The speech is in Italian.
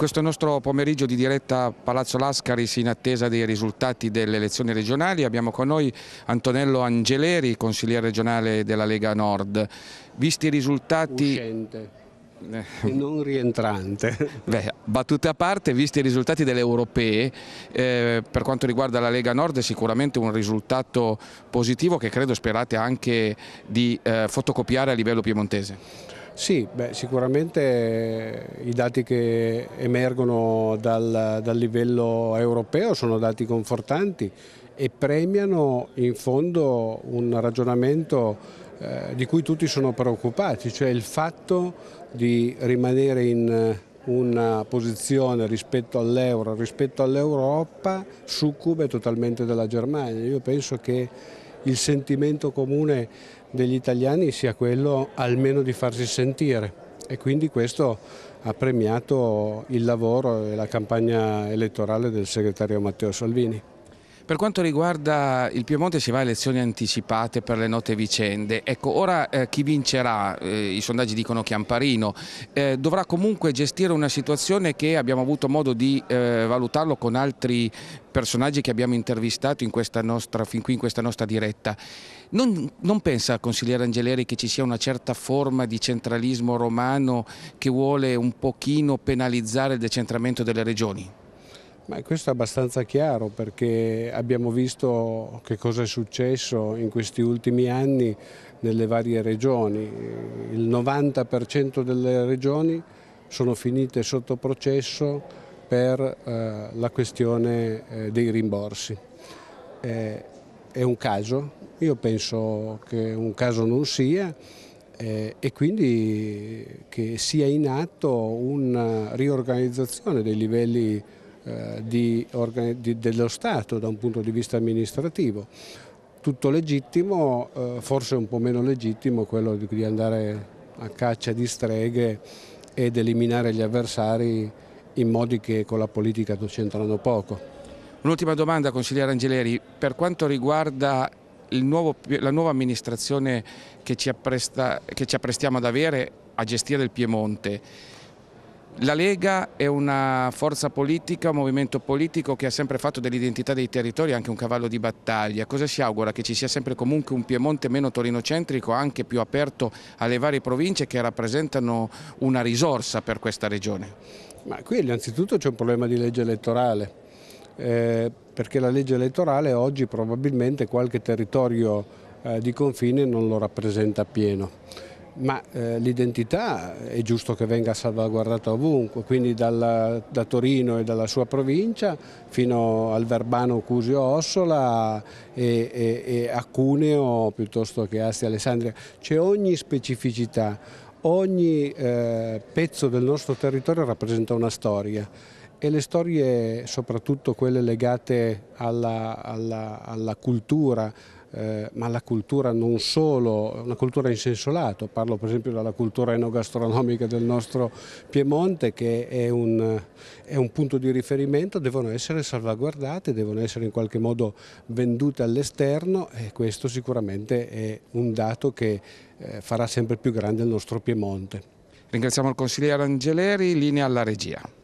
questo nostro pomeriggio di diretta a Palazzo Lascaris in attesa dei risultati delle elezioni regionali abbiamo con noi Antonello Angeleri, consigliere regionale della Lega Nord. Visti i risultati... Uscente non rientrante. Beh, battute a parte, visti i risultati delle europee, eh, per quanto riguarda la Lega Nord è sicuramente un risultato positivo che credo sperate anche di eh, fotocopiare a livello piemontese. Sì, beh, sicuramente eh, i dati che emergono dal, dal, livello europeo sono dati confortanti e premiano in fondo un ragionamento eh, di cui tutti sono preoccupati, cioè il fatto di rimanere in una posizione rispetto all'euro, rispetto all'Europa, succube totalmente della Germania. Io penso che il sentimento comune degli italiani sia quello almeno di farsi sentire e quindi questo ha premiato il lavoro e la campagna elettorale del segretario Matteo Salvini. Per quanto riguarda il Piemonte si va a elezioni anticipate per le note vicende, ecco ora eh, chi vincerà, eh, i sondaggi dicono Chiamparino, eh, dovrà comunque gestire una situazione che abbiamo avuto modo di eh, valutarlo con altri personaggi che abbiamo intervistato in nostra, fin qui in questa nostra diretta. Non, non pensa, consigliere Angeleri, che ci sia una certa forma di centralismo romano che vuole un pochino penalizzare il decentramento delle regioni? Ma questo è abbastanza chiaro perché abbiamo visto che cosa è successo in questi ultimi anni nelle varie regioni. Il 90% delle regioni sono finite sotto processo per eh, la questione eh, dei rimborsi. Eh, è un caso, io penso che un caso non sia eh, e quindi che sia in atto una riorganizzazione dei livelli eh, di, di, dello Stato da un punto di vista amministrativo. Tutto legittimo, eh, forse un po' meno legittimo quello di, di andare a caccia di streghe ed eliminare gli avversari in modi che con la politica c'entrano poco. Un'ultima domanda, consigliere Angeleri, per quanto riguarda nuovo, la nuova amministrazione che ci, appresta, che ci apprestiamo ad avere a gestire il Piemonte, la Lega è una forza politica, un movimento politico che ha sempre fatto dell'identità dei territori anche un cavallo di battaglia. Cosa si augura? Che ci sia sempre comunque un Piemonte meno torinocentrico, anche più aperto alle varie province che rappresentano una risorsa per questa regione? Ma qui innanzitutto c'è un problema di legge elettorale, eh, perché la legge elettorale oggi probabilmente qualche territorio eh, di confine non lo rappresenta appieno ma eh, l'identità è giusto che venga salvaguardata ovunque, quindi dalla, da Torino e dalla sua provincia fino al Verbano Cusio Ossola e, e, e a Cuneo piuttosto che Asti Alessandria. C'è ogni specificità, ogni eh, pezzo del nostro territorio rappresenta una storia e le storie, soprattutto quelle legate alla, alla, alla cultura, eh, ma la cultura non solo, una cultura in senso lato, parlo per esempio della cultura enogastronomica del nostro Piemonte che è un, è un punto di riferimento, devono essere salvaguardate, devono essere in qualche modo vendute all'esterno e questo sicuramente è un dato che eh, farà sempre più grande il nostro Piemonte. Ringraziamo il consigliere Angeleri, linea alla regia.